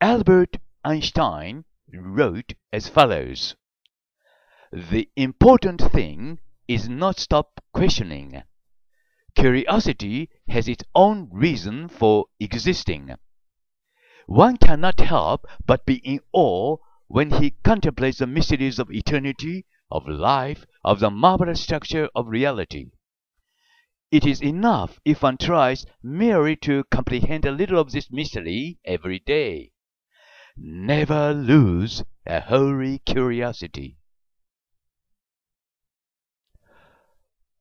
Albert Einstein wrote as follows The important thing is not stop questioning. Curiosity has its own reason for existing. One cannot help but be in awe when he contemplates the mysteries of eternity, of life, of the marvelous structure of reality. It is enough if one tries merely to comprehend a little of this mystery every day. Never lose a holy curiosity.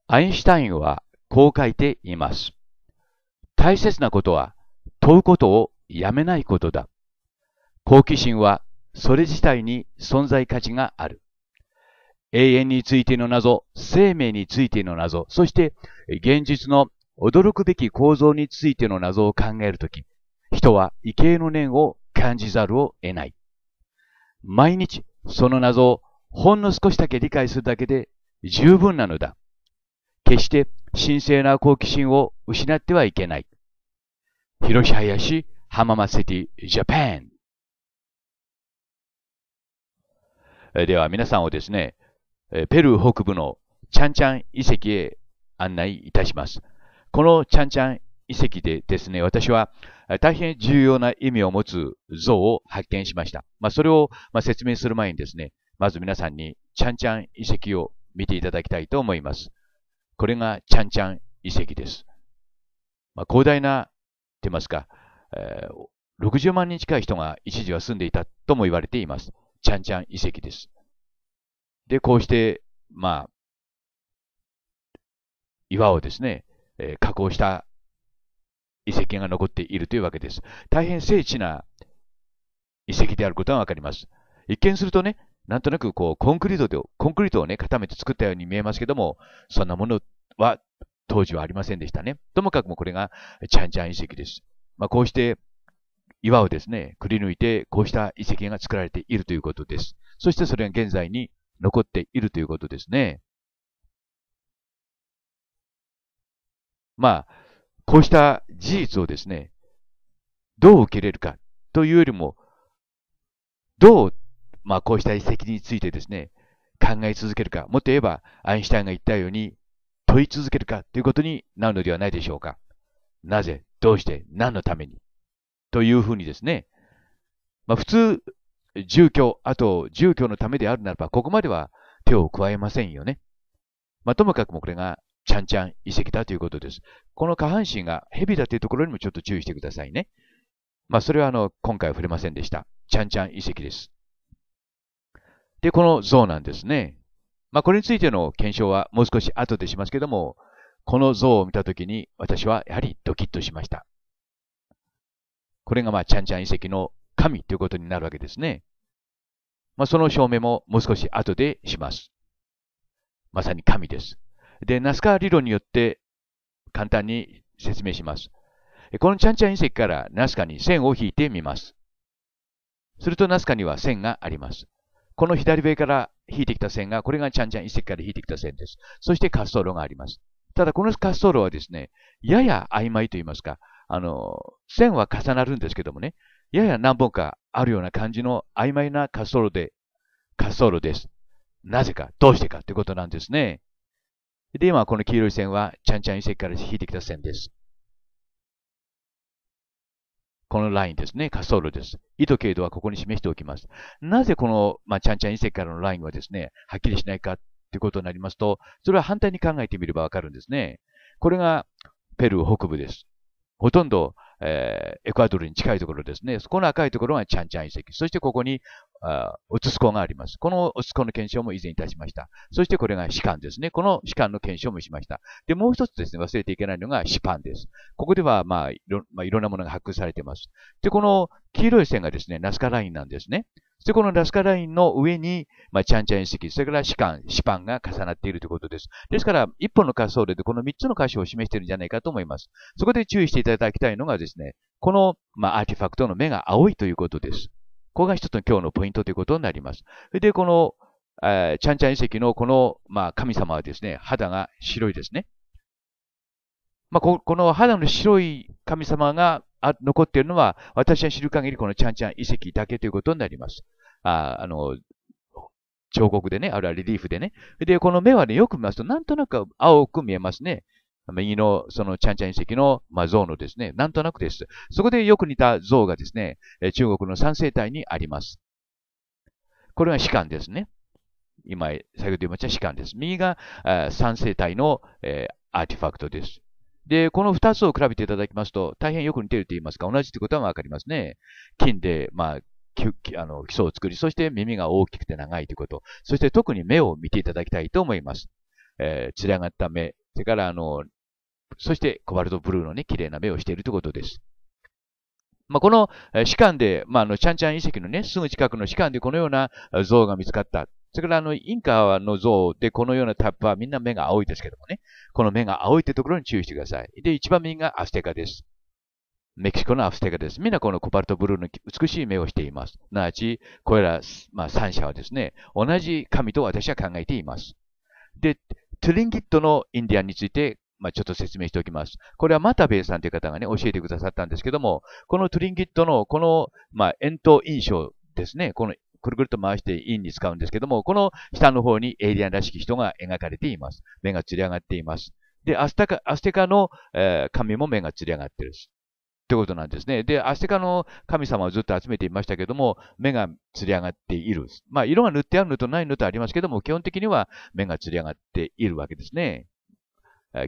アインシュタインはこう書いています。大切なことは問うことをやめないことだ。好奇心はそれ自体に存在価値がある。永遠についての謎、生命についての謎、そして現実の驚くべき構造についての謎を考えるとき、人は畏敬の念を感じざるを得ない。毎日その謎をほんの少しだけ理解するだけで十分なのだ。決して神聖な好奇心を失ってはいけない。広し林浜松シティジャパン。では皆さんをですね、ペルー北部のチャンチャン遺跡へ案内いたします。このチャンチャン遺跡でですね、私は大変重要な意味を持つ像を発見しました。まあ、それをま説明する前にですね、まず皆さんにちゃんちゃん遺跡を見ていただきたいと思います。これがちゃんちゃん遺跡です。まあ、広大な、って言いますか、えー、60万人近い人が一時は住んでいたとも言われています。ちゃんちゃん遺跡です。で、こうして、まあ、岩をですね、えー、加工した遺跡が残っているというわけです。大変精緻な遺跡であることがわかります。一見するとね、なんとなくこうコンクリートで、コンクリートをね、固めて作ったように見えますけども、そんなものは当時はありませんでしたね。ともかくもこれがチャンチャン遺跡です。まあ、こうして岩をですね、くり抜いて、こうした遺跡が作られているということです。そしてそれが現在に残っているということですね。まあ、こうした事実をですね、どう受け入れるかというよりも、どう、まあ、こうした遺跡についてですね、考え続けるか、もっと言えば、アインシュタインが言ったように、問い続けるかということになるのではないでしょうか。なぜ、どうして、何のために、というふうにですね、まあ、普通、住居、あと住居のためであるならば、ここまでは手を加えませんよね。まあ、ともかくもこれがちゃんちゃん遺跡だということです。この下半身が蛇だというところにもちょっと注意してくださいね。まあ、それはあの、今回は触れませんでした。ちゃんちゃん遺跡です。で、この像なんですね。まあ、これについての検証はもう少し後でしますけども、この像を見たときに私はやはりドキッとしました。これがまあ、ちゃんちゃん遺跡の神ということになるわけですね。まあ、その証明ももう少し後でします。まさに神です。で、ナスカ理論によって簡単に説明します。このチャンチャン隕石からナスカに線を引いてみます。するとナスカには線があります。この左上から引いてきた線が、これがチャンチャン隕石から引いてきた線です。そして滑走路があります。ただこの滑走路はですね、やや曖昧と言いますか、あの、線は重なるんですけどもね、やや何本かあるような感じの曖昧な滑走路で、滑走路です。なぜか、どうしてかということなんですね。で、今この黄色い線は、ちゃんちゃん遺跡から引いてきた線です。このラインですね、滑走路です。緯度、経度はここに示しておきます。なぜこの、まあ、ちゃんちゃん遺跡からのラインはですね、はっきりしないかということになりますと、それは反対に考えてみればわかるんですね。これがペルー北部です。ほとんど、えー、エクアドルに近いところですね。そこの赤いところがチャンチャン遺跡。そしてここに、あオツスコがあります。このオツスコの検証も以前いたしました。そしてこれがカンですね。このカンの検証もしました。で、もう一つですね、忘れていけないのがシパンです。ここでは、まあ、いろ、まあ、いろんなものが発掘されています。で、この黄色い線がですね、ナスカラインなんですね。で、このラスカラインの上に、まあ、チャンチャン跡、それからシカン、シパンが重なっているということです。ですから、一本の滑走路でこの3つの箇所を示しているんじゃないかと思います。そこで注意していただきたいのがですね、この、まあ、アーティファクトの目が青いということです。ここが一つの今日のポイントということになります。それで、この、えー、チャンチャン遺跡のこの、まあ、神様はですね、肌が白いですね。まあ、ここの肌の白い神様が残っているのは、私が知る限りこのチャンチャン遺跡だけということになります。ああの、彫刻でね、あるいはリリーフでね。で、この目はね、よく見ますと、なんとなく青く見えますね。右の、その、チャンチャン遺跡の、まあ、像のですね、なんとなくです。そこでよく似た像がですね、中国の三世体にあります。これが士官ですね。今、先ほど言いました士官です。右が三世体の、えー、アーティファクトです。で、この二つを比べていただきますと、大変よく似ていると言いますか、同じということはわかりますね。金で、まあ、あの、基礎を作り、そして耳が大きくて長いということ、そして特に目を見ていただきたいと思います。えー、散らがった目、それからあの、そしてコバルトブルーのね、綺麗な目をしているということです。まあ、この士官で、まあ、あの、チャンチャン遺跡のね、すぐ近くの士官でこのような像が見つかった。それからあの、インカの像でこのようなタップはみんな目が青いですけどもね、この目が青いってところに注意してください。で、一番右がアステカです。メキシコのアフステカです。みんなこのコバルトブルーの美しい目をしています。なわち、これら、まあ、3者はですね、同じ神と私は考えています。で、トゥリンギットのインディアンについて、まあ、ちょっと説明しておきます。これはマタベイさんという方がね、教えてくださったんですけども、このトゥリンギットの、この、まあ、円筒印象ですね、このくるくると回してインに使うんですけども、この下の方にエイリアンらしき人が描かれています。目がつり上がっています。で、アスカ、アステカの、えー、髪も目がつり上がっているということなんですね。で、アステカの神様をずっと集めていましたけども、目が釣り上がっている。まあ、色が塗ってあるのとないのとありますけども、基本的には目が釣り上がっているわけですね。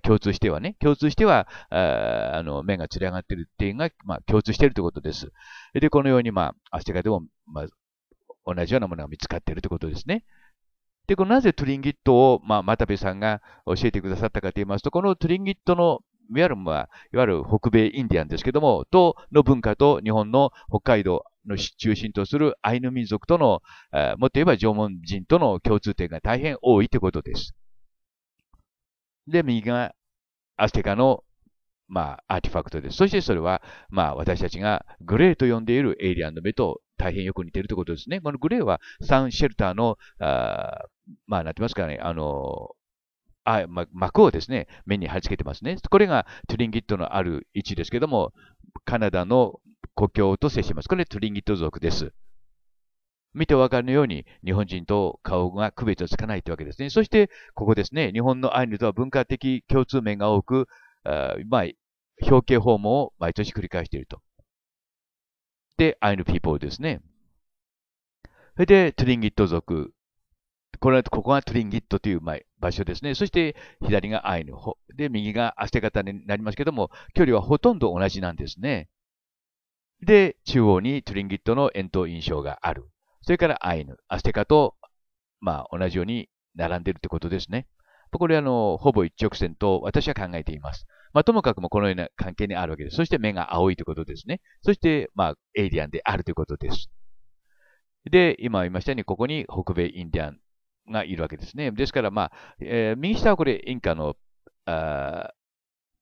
共通してはね、共通しては、ああの、目がつり上がってるっていうのが、まあ、共通しているということです。で、このように、まあ、アステカでも、まあ、同じようなものが見つかっているということですね。で、このなぜトリンギットを、まあ、マタベさんが教えてくださったかと言いますと、このトリンギットのいわゆる、まあ、いわゆる北米インディアンですけども、との文化と日本の北海道の中心とするアイヌ民族との、えー、もっと言えば縄文人との共通点が大変多いということです。で、右がアステカの、まあ、アーティファクトです。そしてそれは、まあ、私たちがグレーと呼んでいるエイリアンの目と大変よく似ているということですね。このグレーはサンシェルターの、あまあ、なってますかね、あの、あ膜をですね、目に貼り付けてますね。これがトゥリンギットのある位置ですけども、カナダの国境と接します。これトゥリンギット族です。見てお分かりのように、日本人と顔が区別をつかないってわけですね。そして、ここですね、日本のアイヌとは文化的共通面が多く、あまあ、表敬訪問を毎年繰り返していると。で、アイヌピーポーですね。それで、トゥリンギット族これここがトリンギットという場所ですね。そして、左がアイヌで、右がアステカタになりますけども、距離はほとんど同じなんですね。で、中央にトリンギットの円筒印象がある。それからアイヌ、アステカと、まあ、同じように並んでるってことですね。これはあの、ほぼ一直線と私は考えています。まあ、ともかくもこのような関係にあるわけです。そして目が青いということですね。そして、まあ、エイリアンであるということです。で、今言いましたように、ここに北米インディアンがいるわけですね。ですから、まあ、えー、右下はこれ、インカの、あ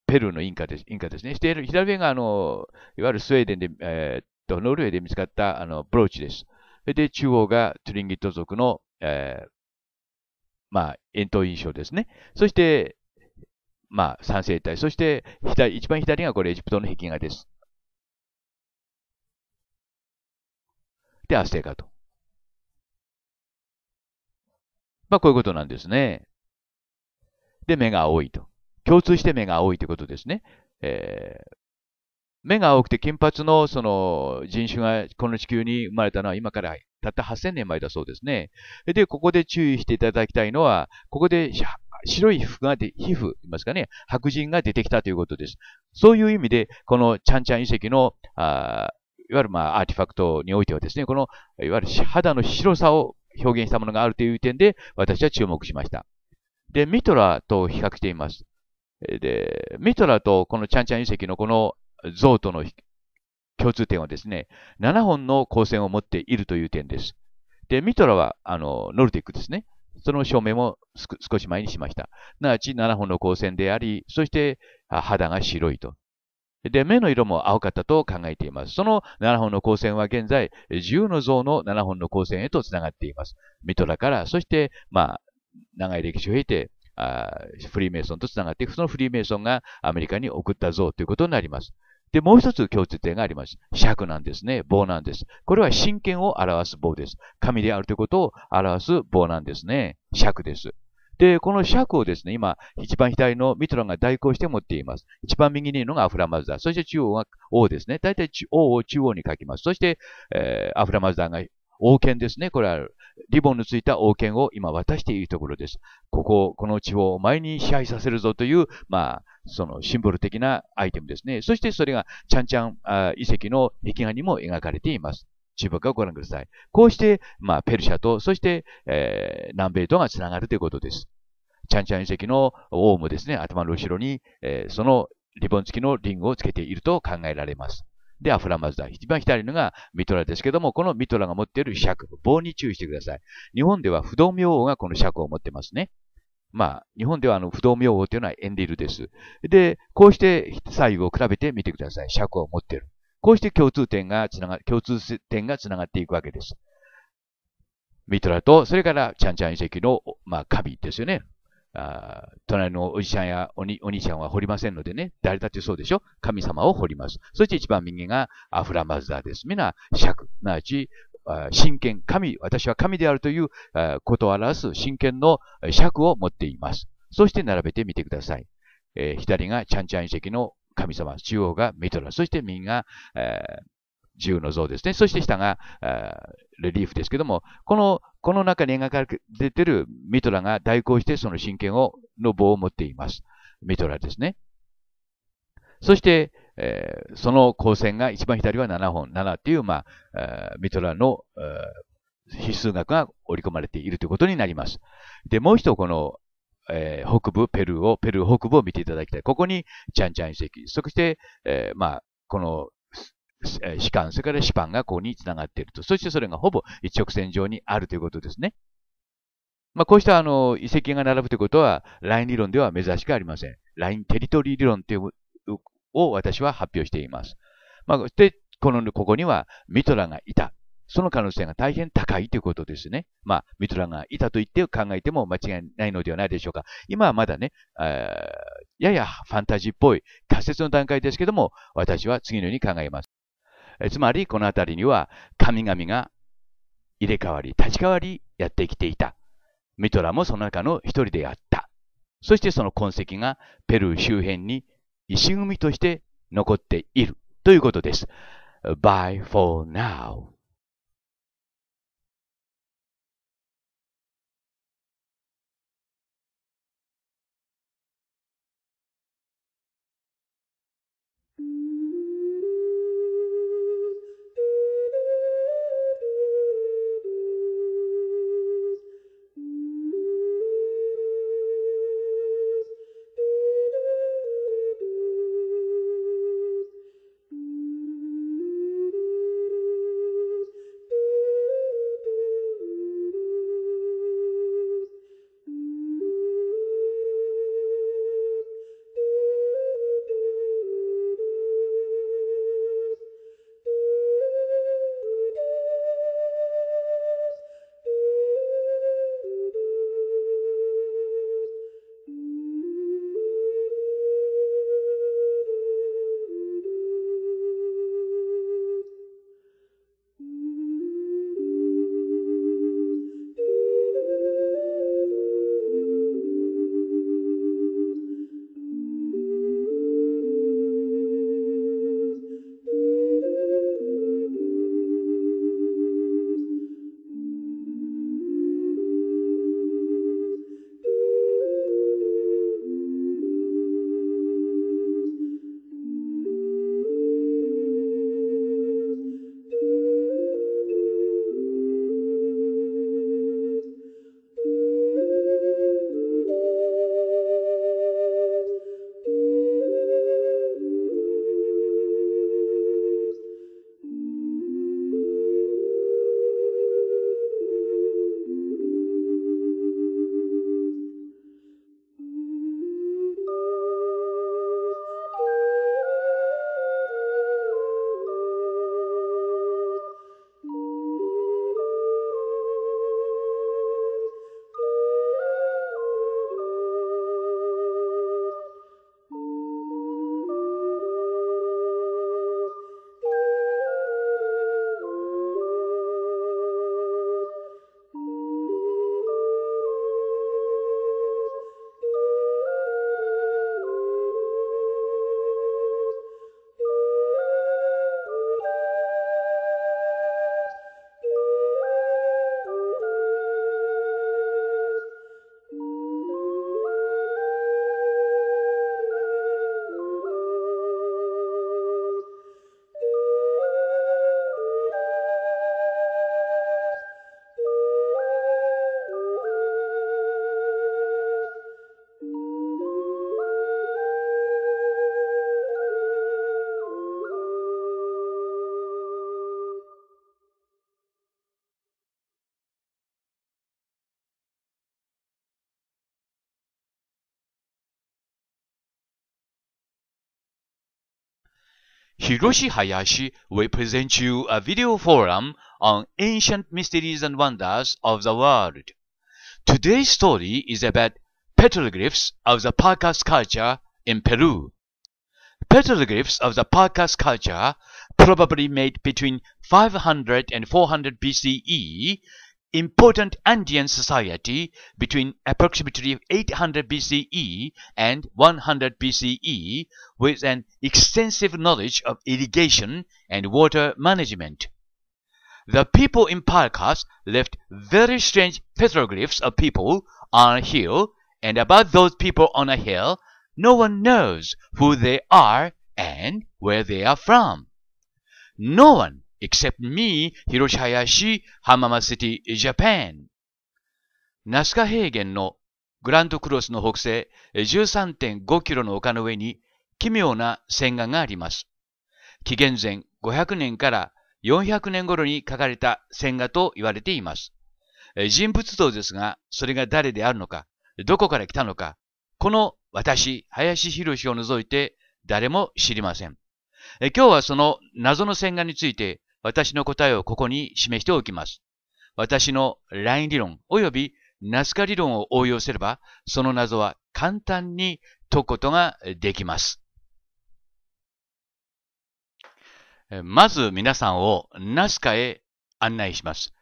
ペルーのインカです。インカですね。して、左上が、あの、いわゆるスウェーデンで、えー、と、ノルウェーで見つかった、あの、ブローチです。で、中央がトゥリンギット族の、えー、まあ、円筒印象ですね。そして、まあ、三世帯。そして、左、一番左がこれ、エジプトの壁画です。で、アステカと。まあ、こういうことなんですね。で、目が青いと。共通して目が青いということですね。えー、目が青くて金髪のその人種がこの地球に生まれたのは今からたった8000年前だそうですね。で、ここで注意していただきたいのは、ここで白い服がで、皮膚、いますかね、白人が出てきたということです。そういう意味で、このチャンチャン遺跡の、あいわゆるまあアーティファクトにおいてはですね、この、いわゆる肌の白さを表現したものがあるという点で、私は注目しました。で、ミトラと比較しています。で、ミトラとこのチャンチャン遺跡のこの像との共通点はですね、7本の光線を持っているという点です。で、ミトラは、あの、ノルティックですね。その証明も少し前にしました。なわち7本の光線であり、そして肌が白いと。で、目の色も青かったと考えています。その7本の光線は現在、自由の像の7本の光線へと繋がっています。ミトラから、そして、まあ、長い歴史を経て、あフリーメイソンと繋がっていく。そのフリーメイソンがアメリカに送った像ということになります。で、もう一つ共通点があります。尺なんですね。棒なんです。これは真剣を表す棒です。神であるということを表す棒なんですね。尺です。で、この尺をですね、今、一番左のミトランが代行して持っています。一番右にいるのがアフラマズダー。そして中央が王ですね。大体王を中央に書きます。そして、えー、アフラマズダーが王権ですね。これはリボンのついた王権を今渡しているところです。ここ、この地方を前に支配させるぞという、まあ、そのシンボル的なアイテムですね。そしてそれがチャンチャン遺跡の壁画にも描かれています。中国をご覧ください。こうして、まあ、ペルシャと、そして、えー、南米とがつながるということです。チャンチャン遺跡のオウムですね、頭の後ろに、えー、そのリボン付きのリングをつけていると考えられます。で、アフラマズダ。一番左のがミトラですけども、このミトラが持っている尺、棒に注意してください。日本では不動明王がこの尺を持ってますね。まあ、日本ではあの不動明王というのはエンディルです。で、こうして左右を比べてみてください。尺を持っている。こうして共通点がつなが、共通点がつながっていくわけです。ミトラと、それからチャンチャン遺跡の、まあ、神ですよね。隣のおじちゃんやおにお兄ちゃんは掘りませんのでね、誰だってそうでしょ神様を掘ります。そして一番右がアフラマズダです。みな、尺、なあち、真剣、神、私は神であるということを表す真剣の尺を持っています。そして並べてみてください。えー、左がチャンチャン遺跡の神様、中央がメトラ、そして右が、えー、の像ですね。そして下が、レリーフですけども、このこの中に描かれているミトラが代行してその神剣を、の棒を持っています。ミトラですね。そして、えー、その光線が一番左は7本、7っていう、まあ、ミトラの、必数額が織り込まれているということになります。で、もう一度この、えー、北部、ペルーを、ペルー北部を見ていただきたい。ここにチャンチャン遺跡、そして、えー、まあ、この士官、それから士官がここに繋がっていると。そしてそれがほぼ一直線上にあるということですね。まあ、こうしたあの遺跡が並ぶということは、ライン理論では珍しくありません。ラインテリトリー理論というを私は発表しています。まあ、そして、この、ここにはミトラがいた。その可能性が大変高いということですね。まあ、ミトラがいたと言って考えても間違いないのではないでしょうか。今はまだね、ややファンタジーっぽい仮説の段階ですけども、私は次のように考えます。つまりこの辺りには神々が入れ替わり、立ち替わりやってきていた。ミトラもその中の一人であった。そしてその痕跡がペルー周辺に石組みとして残っているということです。Bye for now. Hiroshi Hayashi will present you a video forum on ancient mysteries and wonders of the world. Today's story is about petroglyphs of the Pacas culture in Peru. Petroglyphs of the Pacas culture, probably made between 500 and 400 BCE, important Andean society between approximately 800 BCE and 100 BCE with an extensive knowledge of irrigation and water management. The people in Paracas left very strange petroglyphs of people on a hill, and about those people on a hill, no one knows who they are and where they are from. No one except me, Hiroshi Hayashi, Hamama City, Japan. ナスカ平原のグランドクロスの北西13.5キロの丘の上に奇妙な線画があります。紀元前500年から400年頃に描かれた線画と言われています。人物像ですが、それが誰であるのか、どこから来たのか、この私、林博士を除いて誰も知りません。今日はその謎の線画について私の答えをここに示しておきます。私のライン理論及びナスカ理論を応用すれば、その謎は簡単に解くことができます。まず皆さんをナスカへ案内します。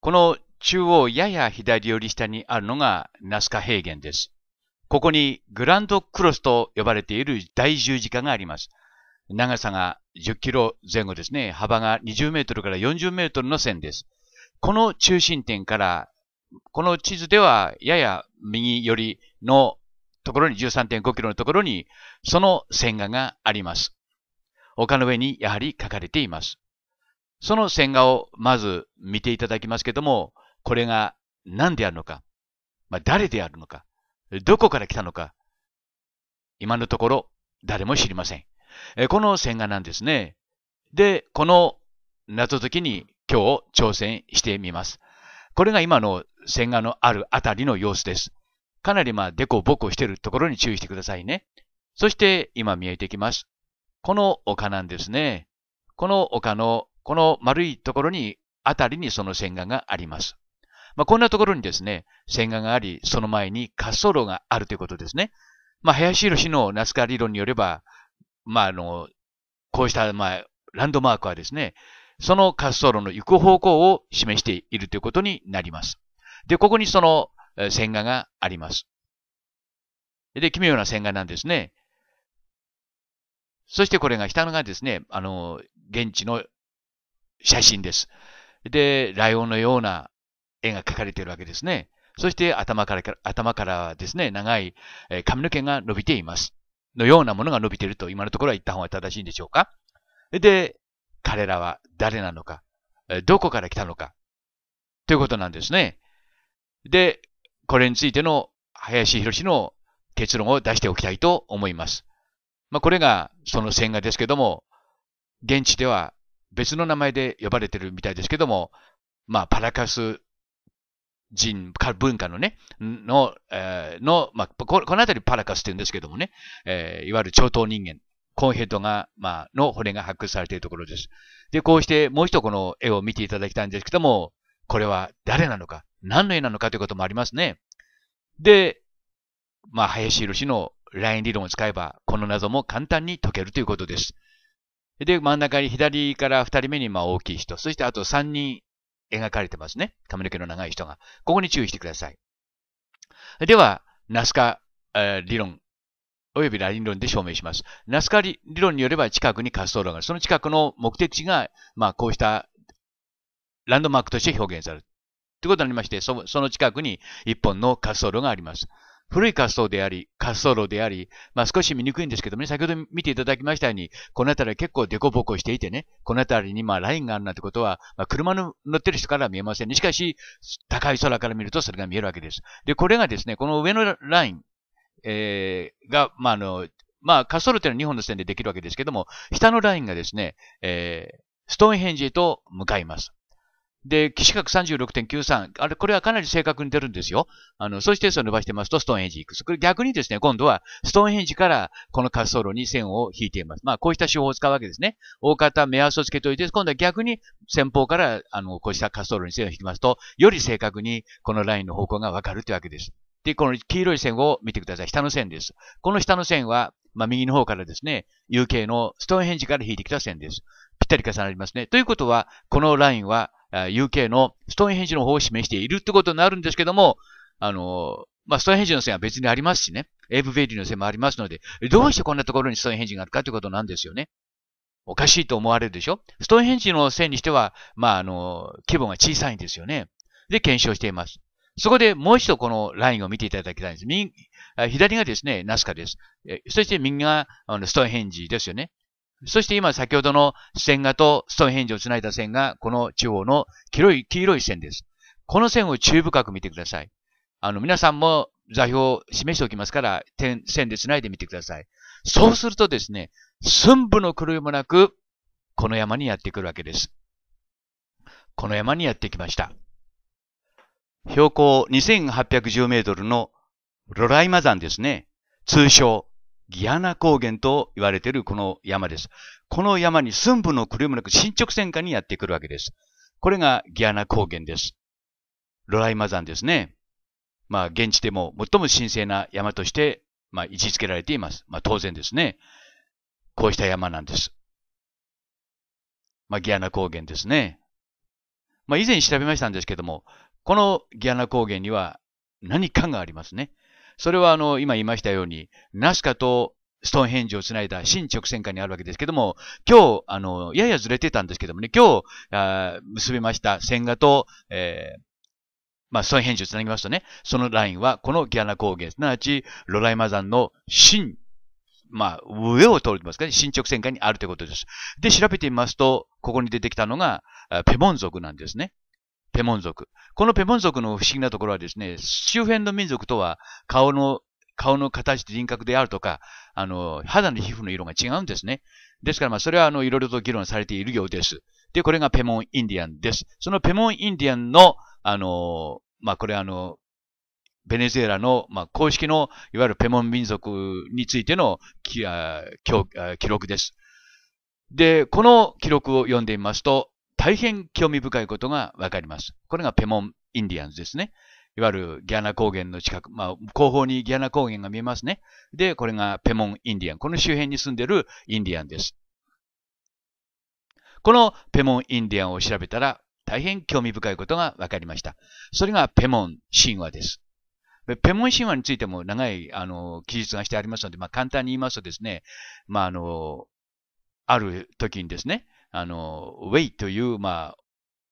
この中央やや左寄り下にあるのがナスカ平原です。ここにグランドクロスと呼ばれている大十字架があります。長さが10キロ前後ですね、幅が20メートルから40メートルの線です。この中心点から、この地図ではやや右寄りのところに13.5キロのところに、その線画があります。丘の上にやはり書かれています。その線画をまず見ていただきますけども、これが何であるのか、まあ、誰であるのか、どこから来たのか、今のところ誰も知りません。この線画なんですね。で、この謎解きに今日挑戦してみます。これが今の線画のあるあたりの様子です。かなりまあ、デコボコしてるところに注意してくださいね。そして今見えてきます。この丘なんですね。この丘のこの丸いところに、あたりにその線画があります。まあ、こんなところにですね、線画があり、その前に滑走路があるということですね。まあ、林博のナスカ理論によれば、まあ、あの、こうした、まあ、ランドマークはですね、その滑走路の行く方向を示しているということになります。で、ここにその線画があります。で、奇妙な線画なんですね。そしてこれが、下のがですね、あの、現地の写真です。で、ライオンのような絵が描かれているわけですね。そして頭から、頭からですね、長い髪の毛が伸びています。のようなものが伸びていると今のところは言った方が正しいんでしょうかで、彼らは誰なのか、どこから来たのか、ということなんですね。で、これについての林博士の結論を出しておきたいと思います。まあ、これがその線画ですけども、現地では別の名前で呼ばれてるみたいですけども、まあ、パラカス人、文化のね、の、えー、の、まあ、このあたりパラカスって言うんですけどもね、えー、いわゆる超等人間、コンヘッドが、まあ、の骨が発掘されているところです。で、こうしてもう一度この絵を見ていただきたいんですけども、これは誰なのか、何の絵なのかということもありますね。で、まあ、林博のライン理論を使えば、この謎も簡単に解けるということです。で、真ん中に左から二人目にまあ大きい人、そしてあと三人描かれてますね。髪の毛の長い人が。ここに注意してください。では、ナスカ、えー、理論、およびラリン論で証明します。ナスカ理論によれば近くに滑走路がある。その近くの目的地が、まあ、こうしたランドマークとして表現される。ということになりまして、その近くに一本の滑走路があります。古い滑走であり、滑走路であり、まあ、少し見にくいんですけどもね、先ほど見ていただきましたように、この辺り結構デコボコしていてね、この辺りにまあラインがあるなんてことは、まあ、車の乗ってる人からは見えませんね。しかし、高い空から見るとそれが見えるわけです。で、これがですね、この上のライン、えー、が、まあ、あの、まあ、滑走路というのは日本の線でできるわけですけども、下のラインがですね、えー、ストーンヘンジへと向かいます。で、基四角36.93。あれ、これはかなり正確に出るんですよ。あの、そうしてそを伸ばしてますと、ストーンヘンジいくこれ逆にですね、今度は、ストーンヘンジから、この滑走路に線を引いています。まあ、こうした手法を使うわけですね。大方目安をつけておいて、今度は逆に、先方から、あの、こうした滑走路に線を引きますと、より正確に、このラインの方向がわかるというわけです。で、この黄色い線を見てください。下の線です。この下の線は、まあ、右の方からですね、UK のストーンヘンジから引いてきた線です。ぴったり重なりますね。ということは、このラインは、UK のストーンヘンジの方を示しているってことになるんですけども、あの、まあ、ストーンヘンジの線は別にありますしね、エイブ・ベリーの線もありますので、どうしてこんなところにストーンヘンジがあるかということなんですよね。おかしいと思われるでしょストーンヘンジの線にしては、まあ、あの、規模が小さいんですよね。で、検証しています。そこでもう一度このラインを見ていただきたいんです。右、左がですね、ナスカです。そして右があのストーンヘンジですよね。そして今先ほどの線画とストーンヘンジをつないだ線がこの地方の黄色い、黄色い線です。この線を注意深く見てください。あの、皆さんも座標を示しておきますから、点、線でつないでみてください。そうするとですね、寸分の狂いもなく、この山にやってくるわけです。この山にやってきました。標高2810メートルのロライマ山ですね。通称、ギアナ高原と言われているこの山です。この山に寸分の狂いもなく進捗戦下にやってくるわけです。これがギアナ高原です。ロライマ山ですね。まあ、現地でも最も神聖な山として、まあ、位置づけられています。まあ、当然ですね。こうした山なんです。まあ、ギアナ高原ですね。まあ、以前調べましたんですけども、このギアナ高原には何かがありますね。それはあの、今言いましたように、ナスカとストーンヘンジをつないだ新直線下にあるわけですけども、今日、あの、ややずれてたんですけどもね、今日、あ結びました線画と、えー、まあ、ストーンヘンジをつなぎますとね、そのラインはこのギアナ高原、すなわち、ロライマ山の新、まあ、上を通りますかね、新直線下にあるということです。で、調べてみますと、ここに出てきたのが、ペモン族なんですね。ペモン族。このペモン族の不思議なところはですね、周辺の民族とは顔の、顔の形、輪郭であるとか、あの、肌の皮膚の色が違うんですね。ですから、まあ、それは、あの、いろいろと議論されているようです。で、これがペモンインディアンです。そのペモンインディアンの、あの、まあ、これあの、ベネズエラの、まあ、公式の、いわゆるペモン民族についての記記録です。で、この記録を読んでみますと、大変興味深いことがわかります。これがペモンインディアンズですね。いわゆるギャナ高原の近く、まあ、後方にギャナ高原が見えますね。で、これがペモンインディアン。この周辺に住んでるインディアンです。このペモンインディアンを調べたら、大変興味深いことが分かりました。それがペモン神話です。ペモン神話についても長い、あの、記述がしてありますので、まあ、簡単に言いますとですね、まあ、あの、ある時にですね、あの、ウェイという、まあ、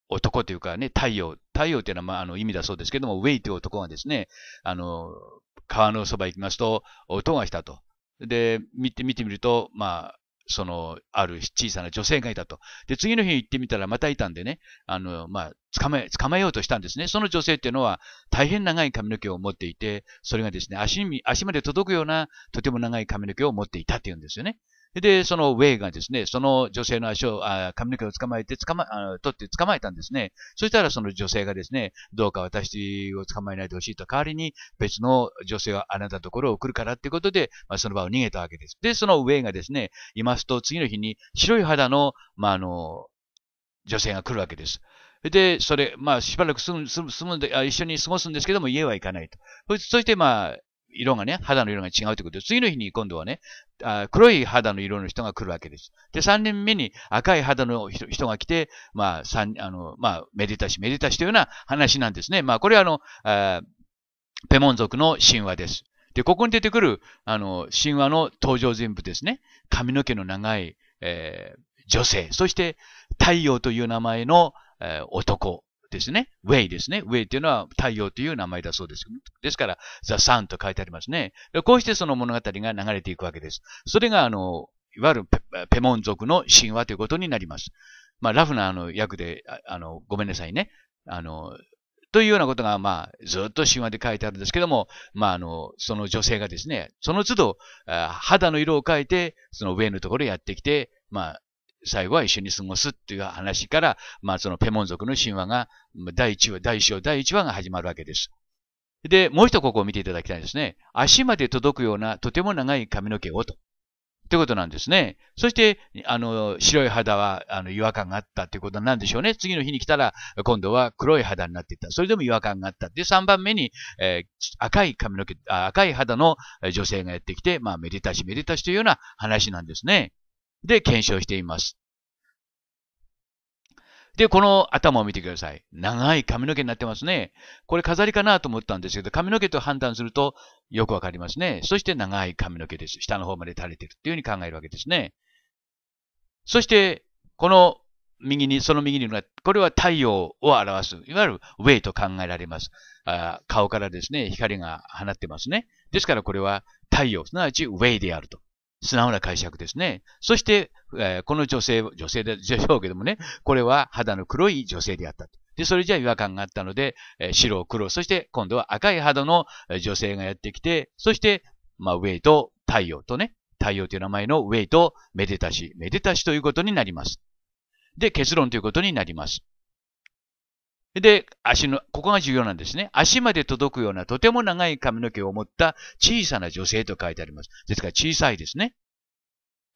男というかね、太陽、太陽というのは、まあ、あの意味だそうですけども、ウェイという男がですね、あの、川のそば行きますと、音がしたと。で、見て、見てみると、まあ、その、ある小さな女性がいたと。で、次の日行ってみたらまたいたんでね、あの、まあ、捕まえ、捕まえようとしたんですね。その女性っていうのは、大変長い髪の毛を持っていて、それがですね、足に、足まで届くような、とても長い髪の毛を持っていたっていうんですよね。で、そのウェイがですね、その女性の足を、あ髪の毛を捕まえて、捕ま、あ取って捕まえたんですね。そしたらその女性がですね、どうか私を捕まえないでほしいと、代わりに別の女性があなたのところを送るからっていうことで、まあ、その場を逃げたわけです。で、そのウェイがですね、いますと、次の日に白い肌の、まあ、あの、女性が来るわけです。で、それ、まあ、しばらく住む、住むんで、一緒に過ごすんですけども、家は行かないと。そして、まあ、色がね、肌の色が違うということで、次の日に今度はね、あ黒い肌の色の人が来るわけです。で、3年目に赤い肌の人が来て、まあ、あの、まあ、めでたしめでたしというような話なんですね。まあ、これはあの、あペモン族の神話です。で、ここに出てくる、あの、神話の登場人物ですね。髪の毛の長い、えー、女性、そして太陽という名前の、えー、男、ですね。way ですね。way っていうのは太陽という名前だそうです。ですから、the sun と書いてありますね。こうしてその物語が流れていくわけです。それが、あの、いわゆるペモン族の神話ということになります。まあ、ラフなあの訳であの、ごめんなさいね。あの、というようなことが、まあ、ずっと神話で書いてあるんですけども、まあ、あの、その女性がですね、その都度、肌の色を変えて、その上のところへやってきて、まあ、最後は一緒に過ごすっていう話から、まあそのペモン族の神話が、第1話、第1章、第1話が始まるわけです。で、もう一ここを見ていただきたいんですね。足まで届くようなとても長い髪の毛をと。ってことなんですね。そして、あの、白い肌は、あの、違和感があったっていうことなんでしょうね。次の日に来たら、今度は黒い肌になっていた。それでも違和感があった。で、3番目に、えー、赤い髪の毛、赤い肌の女性がやってきて、まあ、めでたしめでたしというような話なんですね。で検証しています。で、この頭を見てください。長い髪の毛になってますね。これ飾りかなと思ったんですけど、髪の毛と判断するとよくわかりますね。そして長い髪の毛です。下の方まで垂れてるっていうふうに考えるわけですね。そして、この右に、その右にいるのは、これは太陽を表す。いわゆるウェイと考えられます。あ顔からですね、光が放ってますね。ですからこれは太陽、すなわちウェイであると。素直な解釈ですね。そして、えー、この女性、女性で、しょうけどもね、これは肌の黒い女性であったで、それじゃ違和感があったので、えー、白、黒、そして今度は赤い肌の女性がやってきて、そして、まあ、ウェイと太陽とね、太陽という名前のウェイとめでたし、めでたしということになります。で、結論ということになります。で、足の、ここが重要なんですね。足まで届くようなとても長い髪の毛を持った小さな女性と書いてあります。ですから小さいですね。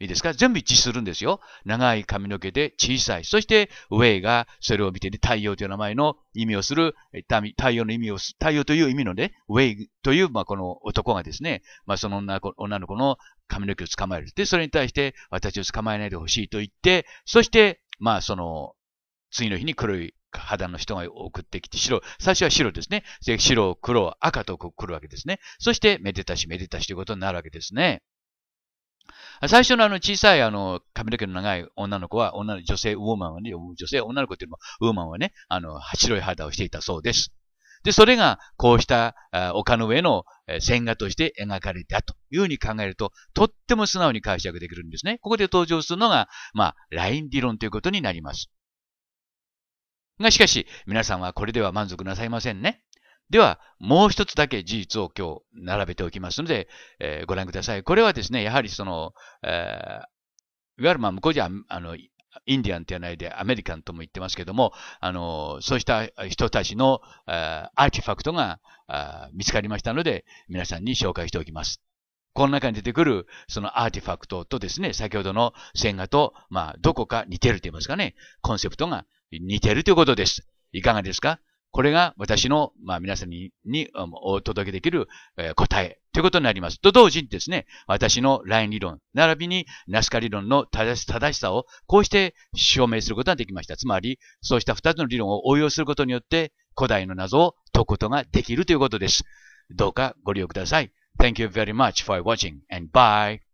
いいですか全部一致するんですよ。長い髪の毛で小さい。そして、ウェイがそれを見て、ね、太陽という名前の意味をする、太陽の意味を太陽という意味のね、ウェイという、まあ、この男がですね、まあ、その女の子の髪の毛を捕まえる。で、それに対して、私を捕まえないでほしいと言って、そして、まあ、その、次の日に黒い肌の人が送ってきて、白、最初は白ですね。で白、黒、赤と来るわけですね。そして、めでたし、めでたしということになるわけですね。最初のあの小さいあの髪の毛の長い女の子は、女の女性、ウォーマンはね、女性、女の子っていうのも、ウーマンはね、あの、白い肌をしていたそうです。で、それが、こうした丘の上の線画として描かれたというふうに考えると、とっても素直に解釈できるんですね。ここで登場するのが、まあ、ライン理論ということになります。がしかし、皆さんはこれでは満足なさいませんね。では、もう一つだけ事実を今日並べておきますので、えー、ご覧ください。これはですね、やはりその、えー、いわゆるまあ向こうじゃ、あの、インディアンって言わないでアメリカンとも言ってますけども、あの、そうした人たちの、えー、アーティファクトが見つかりましたので、皆さんに紹介しておきます。この中に出てくる、そのアーティファクトとですね、先ほどの線画と、まあ、どこか似てると言いますかね、コンセプトが似てるということです。いかがですかこれが私の、まあ皆さんにお届けできる、えー、答えということになります。と同時にですね、私のライン理論、並びにナスカ理論の正し正しさをこうして証明することができました。つまり、そうした二つの理論を応用することによって古代の謎を解くことができるということです。どうかご利用ください。Thank you very much for watching and bye!